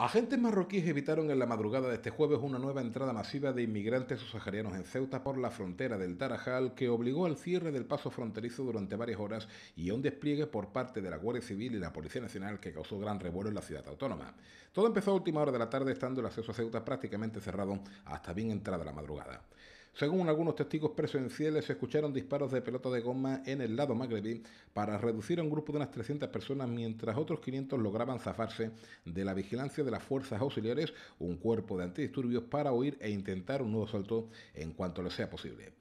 Agentes marroquíes evitaron en la madrugada de este jueves una nueva entrada masiva de inmigrantes subsaharianos en Ceuta por la frontera del Tarajal que obligó al cierre del paso fronterizo durante varias horas y a un despliegue por parte de la Guardia Civil y la Policía Nacional que causó gran revuelo en la ciudad autónoma. Todo empezó a última hora de la tarde estando el acceso a Ceuta prácticamente cerrado hasta bien entrada la madrugada. Según algunos testigos presenciales, se escucharon disparos de pelota de goma en el lado magrebí para reducir a un grupo de unas 300 personas, mientras otros 500 lograban zafarse de la vigilancia de las fuerzas auxiliares, un cuerpo de antidisturbios, para huir e intentar un nuevo salto en cuanto le sea posible.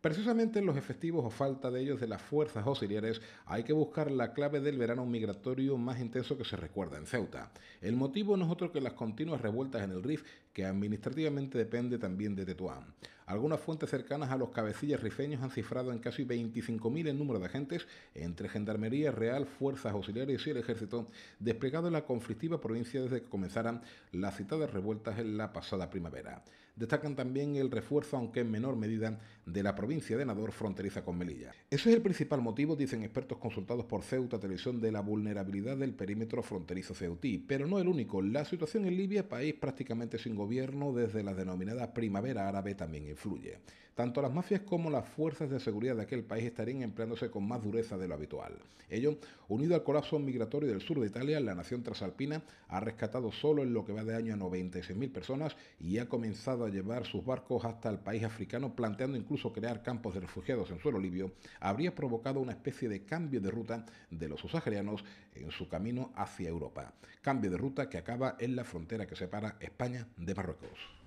Precisamente en los efectivos o falta de ellos de las fuerzas auxiliares hay que buscar la clave del verano migratorio más intenso que se recuerda en Ceuta. El motivo no es otro que las continuas revueltas en el RIF que administrativamente depende también de Tetuán. Algunas fuentes cercanas a los cabecillas rifeños han cifrado en casi 25.000 el número de agentes entre Gendarmería Real, Fuerzas Auxiliares y el Ejército desplegado en la conflictiva provincia desde que comenzaran las citadas revueltas en la pasada primavera. Destacan también el refuerzo, aunque en menor medida, de la provincia de Nador fronteriza con Melilla. Ese es el principal motivo, dicen expertos consultados por Ceuta Televisión, de la vulnerabilidad del perímetro fronterizo ceutí, pero no el único. La situación en Libia, país prácticamente sin gobierno desde la denominada primavera árabe, también fluye. Tanto las mafias como las fuerzas de seguridad de aquel país estarían empleándose con más dureza de lo habitual. Ello, unido al colapso migratorio del sur de Italia, la nación trasalpina ha rescatado solo en lo que va de año a 96.000 personas y ha comenzado a llevar sus barcos hasta el país africano, planteando incluso crear campos de refugiados en suelo libio, habría provocado una especie de cambio de ruta de los subsaharianos en su camino hacia Europa. Cambio de ruta que acaba en la frontera que separa España de Marruecos.